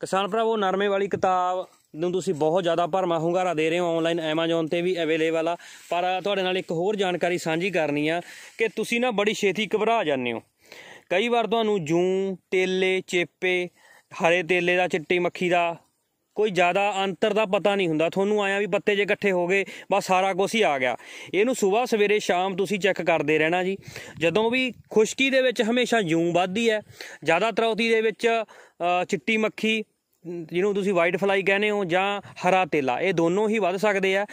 ਕਿਸਾਨ ਭਰਾਵੋ ਨਰਮੇ ਵਾਲੀ ਕਿਤਾਬ ਨੂੰ ਤੁਸੀਂ ਬਹੁਤ ਜ਼ਿਆਦਾ ਭਰਮਾ ਹੁੰਗਾਰਾ ਦੇ ਰਹੇ ਹੋ ਆਨਲਾਈਨ Amazon ਤੇ ਵੀ ਅਵੇਲੇਬਲ ਆ ਪਰ ਤੁਹਾਡੇ ਨਾਲ ਇੱਕ ਹੋਰ ਜਾਣਕਾਰੀ ਸਾਂਝੀ ਕਰਨੀ ਆ ਕਿ ਤੁਸੀਂ ਨਾ ਬੜੀ ਛੇਤੀ ਘਬਰਾ ਜਾਂਦੇ ਹੋ ਕਈ ਵਾਰ ਤੁਹਾਨੂੰ ਜੂ ਤੇਲੇ ਚੇਪੇ ਹਰੇ ਤੇਲੇ ਦਾ ਚਿੱਟੀ ਮੱਖੀ ਦਾ ਕੋਈ ਜ਼ਿਆਦਾ ਅੰਤਰ ਦਾ ਪਤਾ ਨਹੀਂ ਹੁੰਦਾ ਤੁਹਾਨੂੰ ਆਇਆ ਵੀ ਪੱਤੇ ਜੇ ਇਕੱਠੇ ਹੋ ਗਏ ਬਸ ਸਾਰਾ ਕੁਝ ਹੀ ਆ ਗਿਆ ਇਹਨੂੰ ਸਵੇਰ ਸਵੇਰੇ ਸ਼ਾਮ ਤੁਸੀਂ ਚੈੱਕ ਕਰਦੇ ਰਹਿਣਾ ਜੀ ਜਦੋਂ ਵੀ ਖੁਸ਼ਕੀ ਦੇ ਵਿੱਚ ਹਮੇਸ਼ਾ ਜੂੰ ਵੱਧਦੀ ਹੈ ਜ਼ਿਆਦਾ ਤਰੌਤੀ ਦੇ ਵਿੱਚ ਚਿੱਟੀ ਮੱਖੀ ਜਿਹਨੂੰ ਤੁਸੀਂ ਵਾਈਟ ਫਲਾਈ ਕਹਿੰਦੇ ਹੋ ਜਾਂ ਹਰਾ ਤੇਲਾ ਇਹ ਦੋਨੋਂ ਹੀ ਵੱਧ ਸਕਦੇ ਆ